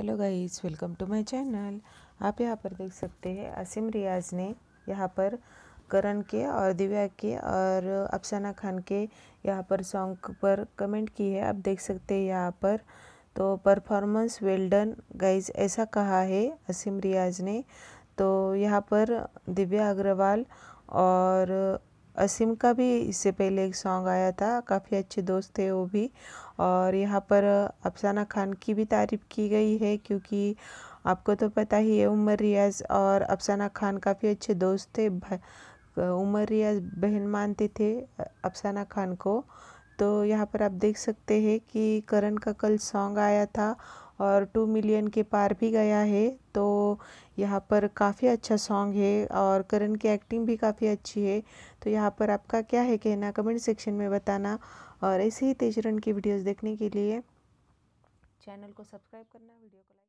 hello guys welcome to my channel आप यहाँ पर देख सकते हैं असीम रियाज ने यहाँ पर करण के और दिव्या के और अफसाना खान के यहाँ पर सॉन्ग पर कमेंट की है आप देख सकते हैं यहाँ पर तो परफॉर्मेंस वेल डन गाइस ऐसा कहा है असीम रियाज ने तो यहाँ पर दिव्या अग्रवाल और असीम का भी इससे पहले एक सॉन्ग आया था काफ़ी अच्छे दोस्त थे वो भी और यहाँ पर अफसाना खान की भी तारीफ़ की गई है क्योंकि आपको तो पता ही है उमर रियाज और अफसाना खान काफ़ी अच्छे दोस्त थे उमर रियाज बहन मानते थे अफसाना खान को तो यहाँ पर आप देख सकते हैं कि करण का कल सॉन्ग आया था और टू मिलियन के पार भी गया है तो यहाँ पर काफ़ी अच्छा सॉन्ग है और करण की एक्टिंग भी काफ़ी अच्छी है तो यहाँ पर आपका क्या है कहना कमेंट सेक्शन में बताना और ऐसे ही तेजरन की वीडियोस देखने के लिए चैनल को सब्सक्राइब करना वीडियो को लाइक